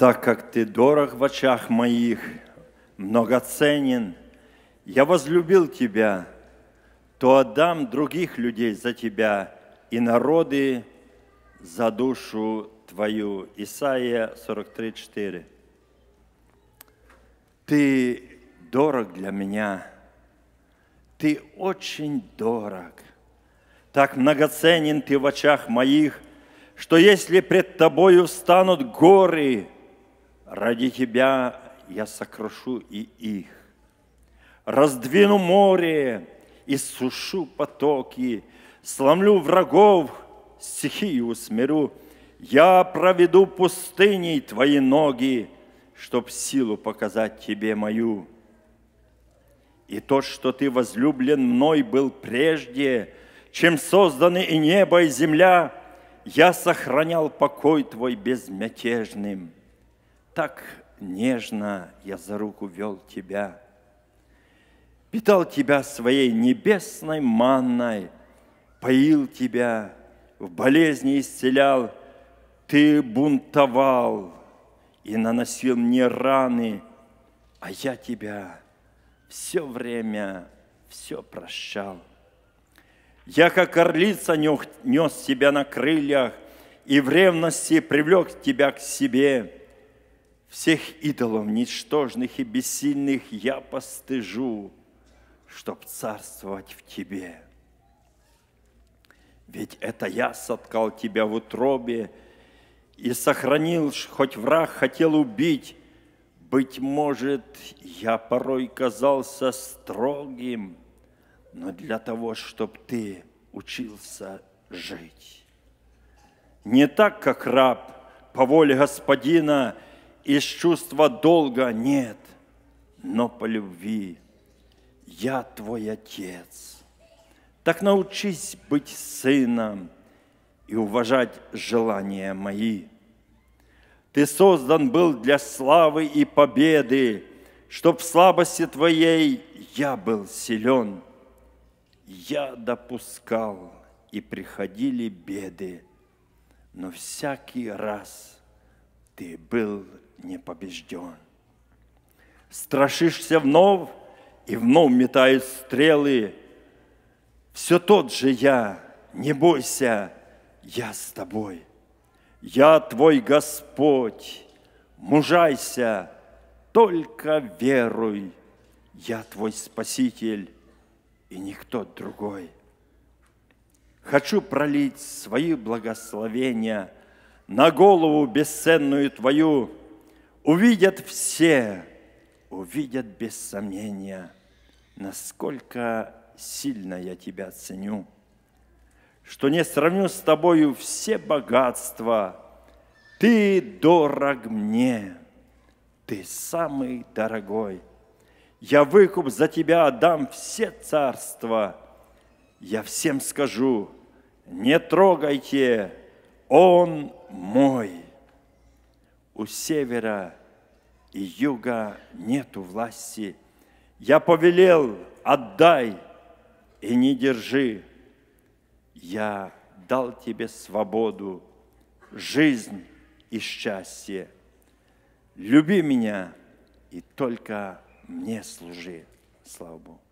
так как ты дорог в очах моих, многоценен, я возлюбил тебя, то отдам других людей за тебя и народы за душу твою. Исаия 43:4. Ты дорог для меня, ты очень дорог. Так многоценен ты в очах моих, что если пред тобою встанут горы – Ради Тебя я сокрушу и их. Раздвину море, и сушу потоки, сломлю врагов, стихию смирю. Я проведу пустыней твои ноги, чтоб силу показать тебе мою. И то, что ты возлюблен мной был прежде, чем созданы и небо, и земля, я сохранял покой твой безмятежным – так нежно я за руку вел тебя, питал тебя своей небесной манной, поил тебя, в болезни исцелял, ты бунтовал и наносил мне раны, а я тебя все время все прощал. Я, как орлица, нес тебя на крыльях и в ревности привлек тебя к себе – всех идолов ничтожных и бессильных я постыжу, чтоб царствовать в тебе. Ведь это я соткал тебя в утробе и сохранил, хоть враг хотел убить. Быть может, я порой казался строгим, но для того, чтобы ты учился жить. Не так, как раб, по воле господина – из чувства долга нет, но по любви. Я твой отец. Так научись быть сыном и уважать желания мои. Ты создан был для славы и победы, чтоб в слабости твоей я был силен. Я допускал, и приходили беды, но всякий раз – ты был не побежден. Страшишься вновь, и вновь метают стрелы. Все тот же я, не бойся, я с тобой. Я твой Господь, мужайся, только веруй. Я твой Спаситель и никто другой. Хочу пролить свои благословения – на голову бесценную Твою, увидят все, увидят без сомнения, насколько сильно я Тебя ценю, что не сравню с Тобою все богатства. Ты дорог мне, Ты самый дорогой. Я выкуп за Тебя отдам все царства. Я всем скажу, не трогайте, Он мой. У севера и юга нету власти. Я повелел, отдай и не держи. Я дал тебе свободу, жизнь и счастье. Люби меня и только мне служи. Слава Богу.